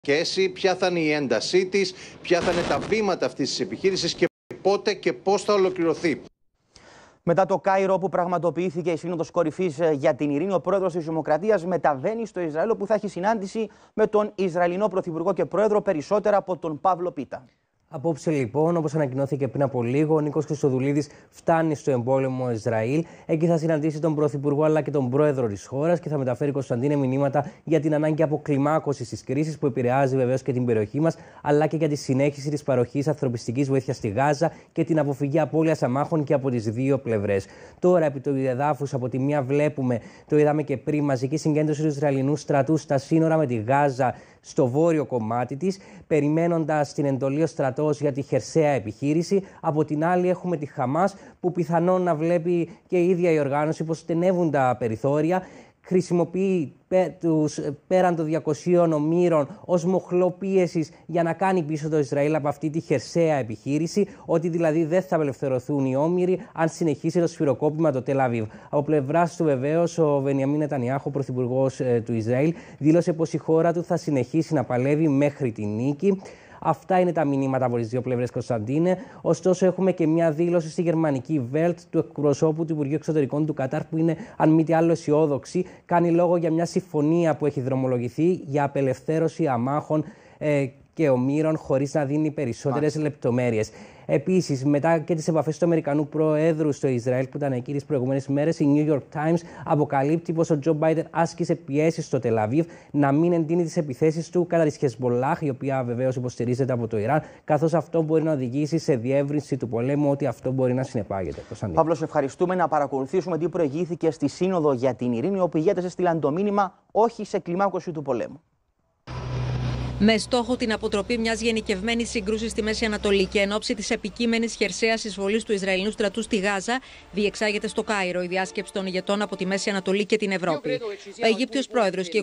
και εσύ, ποια θα είναι η έντασή της, ποια θα είναι τα βήματα αυτής της επιχείρησης και πότε και πώς θα ολοκληρωθεί. Μετά το Κάιρο που πραγματοποιήθηκε η Σύνοδος Κορυφής ε, για την Ειρήνη, ο πρόεδρος της Δημοκρατίας μεταβαίνει στο Ισραήλ, που θα έχει συνάντηση με τον Ισραηλινό Πρωθυπουργό και Πρόεδρο περισσότερα από τον Παύλο Πίτα. Απόψε λοιπόν, όπως ανακοινώθηκε πριν από λίγο, ο Νίκος Χρυσοδουλίδης φτάνει στο εμπόλεμο Ισραήλ. Εκεί θα συναντήσει τον Πρωθυπουργό αλλά και τον Πρόεδρο της χώρας και θα μεταφέρει Κωνσταντίνε μηνύματα για την ανάγκη αποκλιμάκωσης της κρίσης που επηρεάζει βεβαίως και την περιοχή μας, αλλά και για τη συνέχιση της παροχής ανθρωπιστικής βοήθειας στη Γάζα και την αποφυγή απώλειας αμάχων και από τις δύο πλευρές. Τώρα, επί του εδάφου, από τη μία βλέπουμε, το είδαμε και πριν, μαζική συγκέντρωση του Ισραηλινού στρατού στα σύνορα με τη Γάζα στο βόρειο κομμάτι της, περιμένοντας την εντολή ο στρατός για τη χερσαία επιχείρηση. Από την άλλη έχουμε τη Χαμάς που πιθανόν να βλέπει και η ίδια η οργάνωση πω στενεύουν τα περιθώρια χρησιμοποιεί τους πέραν των 200 ομήρων ως μοχλό πίεσης για να κάνει πίσω το Ισραήλ από αυτή τη χερσαία επιχείρηση, ότι δηλαδή δεν θα απελευθερωθούν οι όμοιροι αν συνεχίσει το σφυροκόπημα το Τελαβίβ. Από πλευράς του βεβαίως, ο Βενιαμίν Νετανιάχου, πρωθυπουργός ε, του Ισραήλ, δήλωσε πως η χώρα του θα συνεχίσει να παλεύει μέχρι τη νίκη. Αυτά είναι τα μηνύματα από τις δύο πλευρές, Κωνσταντίνε. Ωστόσο, έχουμε και μια δήλωση στη γερμανική Welt του εκπροσώπου του Υπουργείου Εξωτερικών του Κατάρ, που είναι, αν μη τι άλλο, αισιόδοξη. Κάνει λόγο για μια συμφωνία που έχει δρομολογηθεί για απελευθέρωση αμάχων ε, και ο Μύρον χωρίς να δίνει περισσότερες λεπτομέρειες. Επίσης, μετά και τις επαφές του Αμερικανού Προέδρου στο Ισραήλ που ήταν εκεί τις προηγούμενες μέρες, η New York Times αποκαλύπτει πως ο Τζο Μπάιντερ άσκησε πιέσεις στο Τελαβίβ να μην εντείνει τις επιθέσεις του κατά της Χεσμολάχ, η οποία βεβαίως υποστηρίζεται από το Ιράν, καθώς αυτό μπορεί να οδηγήσει σε διεύρυνση του πολέμου, ότι αυτό μπορεί να συνεπάγεται. Παύλο, ευχαριστούμε να παρακολουθήσουμε τι προηγήθηκε στη Σύνοδο για την Ειρήνη, όπου οι ηγέτες έστειλαν το μήνυμα όχι σε κλιμάκωση του πολέμου. Με στόχο την αποτροπή μιας γενικευμένης σύγκρουσης στη Μέση Ανατολή και εν ώψη της επικείμενης χερσαίας εισβολής του Ισραηλινού στρατού στη Γάζα, διεξάγεται στο Κάιρο η διάσκεψη των ηγετών από τη Μέση Ανατολή και την Ευρώπη. Ο Αιγύπτιο πρόεδρος και